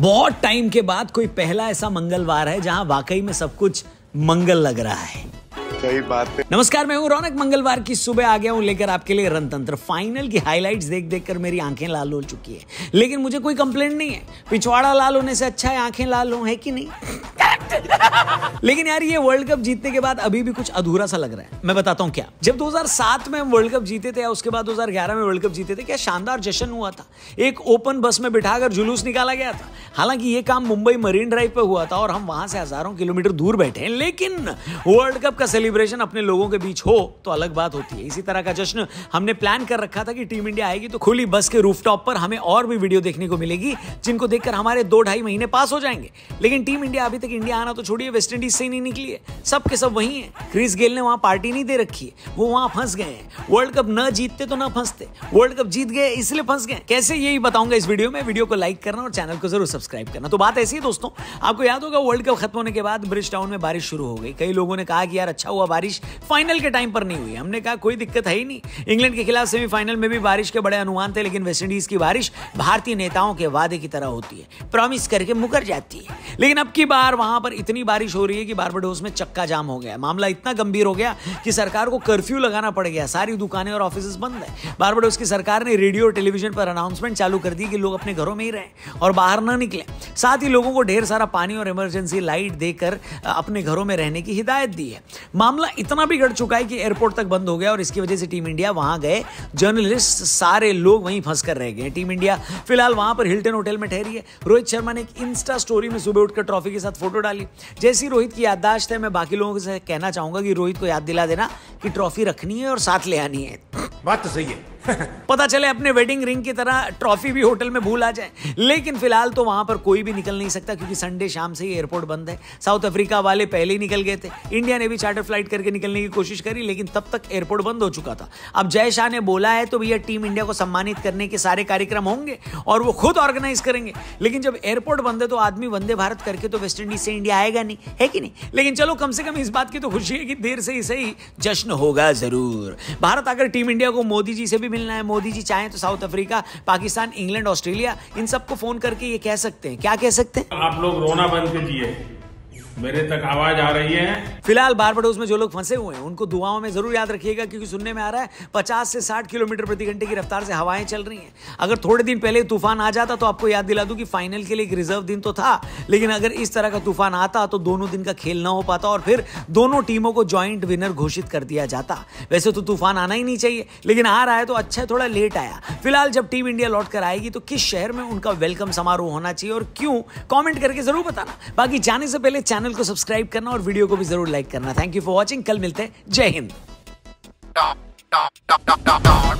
बहुत टाइम के बाद कोई पहला ऐसा मंगलवार है जहां वाकई में सब कुछ मंगल लग रहा है सही बात है नमस्कार मैं हूं रौनक मंगलवार की सुबह आ गया हूं लेकर आपके लिए रणतंत्र फाइनल की हाइलाइट्स देख देख कर मेरी आंखें लाल हो चुकी है लेकिन मुझे कोई कंप्लेंट नहीं है पिछवाड़ा लाल होने से अच्छा है आंखें लाल हो है कि नहीं लेकिन यार ये वर्ल्ड कप जीतने के बाद अभी भी कुछ अधूरा सा लग रहा है मैं बताता हूँ क्या जब 2007 में हम वर्ल्ड कप जीते थे या उसके बाद 2011 में वर्ल्ड कप जीते थे क्या शानदार जश्न हुआ था एक ओपन बस में बिठाकर जुलूस निकाला गया था हालांकि ये काम मुंबई मरीन ड्राइव पर हुआ था और हम वहां से हजारों किलोमीटर दूर बैठे हैं लेकिन वर्ल्ड कप का सेलिब्रेशन अपने लोगों के बीच हो तो अलग बात होती है इसी तरह का जश्न हमने प्लान कर रखा था कि टीम इंडिया आएगी तो खुली बस के रूफटॉप पर हमें और भी वीडियो देखने को मिलेगी जिनको देखकर हमारे दो ढाई महीने पास हो जाएंगे लेकिन टीम इंडिया अभी तक इंडिया आना तो छोड़िए वेस्ट इंडीज ऑफिस से नहीं निकली है सब के सब वही है क्रिस गेल ने वहाँ पार्टी नहीं दे रखी है वो वहाँ फंस गए हैं वर्ल्ड कप न जीतते तो ना फंसते वर्ल्ड कप जीत गए इसलिए फंस गए कैसे यही बताऊंगा इस वीडियो में वीडियो को लाइक करना और चैनल को जरूर सब्सक्राइब करना तो बात ऐसी है दोस्तों आपको याद होगा वर्ल्ड कप खत्म होने के बाद ब्रिज टाउन में बारिश शुरू हो गई कई लोगों ने कहा कि यार अच्छा हुआ बारिश फाइनल के टाइम पर नहीं हुई हमने कहा कोई दिक्कत है ही नहीं इंग्लैंड के खिलाफ सेमीफाइनल में भी बारिश के बड़े अनुमान थे लेकिन वेस्टइंडीज की बारिश भारतीय नेताओं के वादे की तरह होती है प्रॉमिस करके मुकर जाती है लेकिन अब की बार वहां पर इतनी बारिश हो रही है रही है कि बारबाडोस में चक्का जाम हो गया मामला इतना गंभीर हो गया कि सरकार को कर्फ्यू लगाना पड़ गया सारी दुकानें और ऑफिस बंद है बारबाडोस की सरकार ने रेडियो और टेलीविजन पर अनाउंसमेंट चालू कर दी कि लोग अपने घरों में ही रहें और बाहर ना निकले साथ ही लोगों को ढेर सारा पानी और इमरजेंसी लाइट देकर अपने घरों में रहने की हिदायत दी है मामला इतना बिगड़ चुका है कि एयरपोर्ट तक बंद हो गया और इसकी वजह से टीम इंडिया वहां गए जर्नलिस्ट सारे लोग वहीं फंस कर रह गए टीम इंडिया फिलहाल वहां पर हिल्टन होटल में ठहरी है रोहित शर्मा ने एक इंस्टा स्टोरी में सुबह उठकर ट्रॉफी के साथ फोटो डाली जैसी रोहित रोहित की याददाश्त है मैं बाकी लोगों से कहना चाहूंगा कि रोहित को याद दिला देना कि ट्रॉफी रखनी है और साथ ले आनी है बात तो सही है पता चले अपने वेडिंग रिंग की तरह ट्रॉफी भी होटल में भूल आ जाए लेकिन फिलहाल तो वहां पर कोई भी निकल नहीं सकता क्योंकि संडे शाम से ही एयरपोर्ट बंद है साउथ अफ्रीका वाले पहले ही निकल गए थे इंडिया ने भी चार्टर फ्लाइट करके निकलने की कोशिश करी लेकिन तब तक एयरपोर्ट बंद हो चुका था अब जय शाह ने बोला है तो भैया टीम इंडिया को सम्मानित करने के सारे कार्यक्रम होंगे और वो खुद ऑर्गेनाइज करेंगे लेकिन जब एयरपोर्ट बंद है तो आदमी वंदे भारत करके तो वेस्ट इंडीज से इंडिया आएगा नहीं है कि नहीं लेकिन चलो कम से कम इस बात की तो खुशी है कि देर से ही सही जश्न होगा जरूर भारत आकर टीम इंडिया को मोदी जी से भी मिलना है मोदी जी चाहें तो South Africa Pakistan England Australia इन सबको फोन करके ये कह सकते हैं क्या कह सकते हैं आप लोग रोना बंद कीजिए मेरे तक आवाज आ रही है फिलहाल बारबाडोस में जो लोग फंसे हुए हैं उनको दुआओं में जरूर याद रखिएगा क्योंकि सुनने में आ रहा है 50 से 60 किलोमीटर प्रति घंटे की रफ्तार से हवाएं चल रही हैं अगर थोड़े दिन पहले तूफान आ जाता तो आपको याद दिला दूं कि फाइनल के लिए एक रिजर्व दिन तो था लेकिन अगर इस तरह का तूफान आता तो दोनों दिन का खेल ना हो पाता और फिर दोनों टीमों को ज्वाइंट विनर घोषित कर दिया जाता वैसे तो तूफान आना ही नहीं चाहिए लेकिन आ रहा है तो अच्छा थोड़ा लेट आया फिलहाल जब टीम इंडिया लौट कर आएगी तो किस शहर में उनका वेलकम समारोह होना चाहिए और क्यों कॉमेंट करके जरूर बताना बाकी जाने से पहले चैनल चैनल को सब्सक्राइब करना और वीडियो को भी जरूर लाइक करना थैंक यू फॉर वॉचिंग कल मिलते हैं जय हिंद